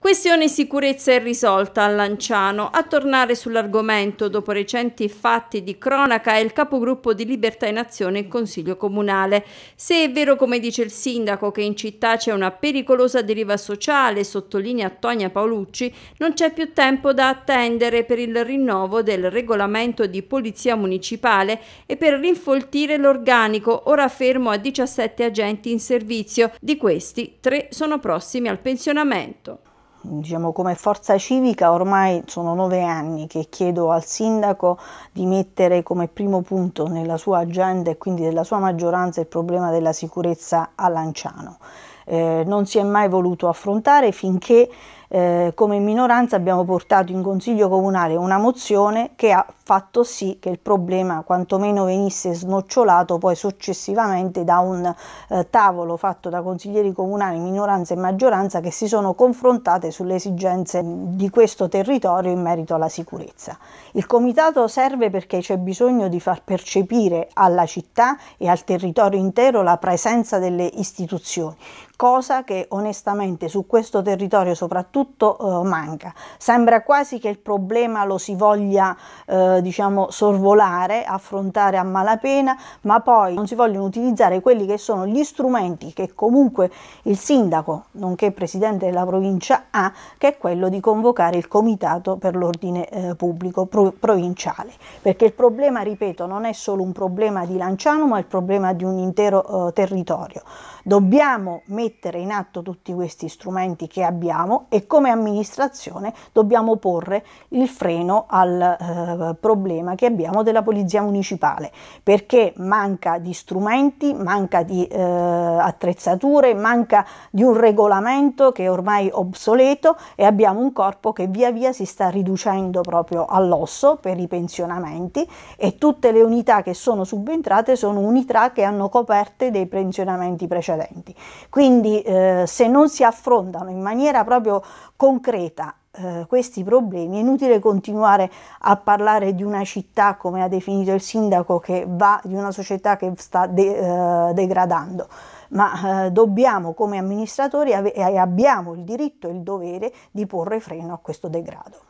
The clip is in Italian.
Questione sicurezza è risolta a Lanciano. A tornare sull'argomento dopo recenti fatti di cronaca è il capogruppo di Libertà in Azione in Consiglio Comunale. Se è vero come dice il sindaco che in città c'è una pericolosa deriva sociale, sottolinea Tonia Paolucci, non c'è più tempo da attendere per il rinnovo del regolamento di polizia municipale e per rinfoltire l'organico, ora fermo a 17 agenti in servizio. Di questi, tre sono prossimi al pensionamento diciamo, come forza civica ormai sono nove anni che chiedo al sindaco di mettere come primo punto nella sua agenda e quindi della sua maggioranza il problema della sicurezza a Lanciano. Eh, non si è mai voluto affrontare finché eh, come minoranza abbiamo portato in Consiglio Comunale una mozione che ha fatto sì che il problema quantomeno venisse snocciolato poi successivamente da un eh, tavolo fatto da consiglieri comunali, minoranza e maggioranza che si sono confrontate sulle esigenze di questo territorio in merito alla sicurezza. Il comitato serve perché c'è bisogno di far percepire alla città e al territorio intero la presenza delle istituzioni, cosa che onestamente su questo territorio soprattutto tutto eh, manca. Sembra quasi che il problema lo si voglia eh, diciamo sorvolare, affrontare a malapena, ma poi non si vogliono utilizzare quelli che sono gli strumenti che comunque il sindaco, nonché presidente della provincia ha, che è quello di convocare il comitato per l'ordine eh, pubblico pro provinciale, perché il problema, ripeto, non è solo un problema di Lanciano, ma è il problema di un intero eh, territorio. Dobbiamo mettere in atto tutti questi strumenti che abbiamo e come amministrazione dobbiamo porre il freno al eh, problema che abbiamo della polizia municipale, perché manca di strumenti, manca di eh, attrezzature, manca di un regolamento che è ormai obsoleto e abbiamo un corpo che via via si sta riducendo proprio all'osso per i pensionamenti e tutte le unità che sono subentrate sono unità che hanno coperte dei pensionamenti precedenti. Quindi eh, se non si affrontano in maniera proprio concreta eh, questi problemi. È inutile continuare a parlare di una città, come ha definito il sindaco, che va di una società che sta de- eh, degradando ma eh, dobbiamo come amministratori ave- e abbiamo il diritto e il dovere di porre freno a questo degrado.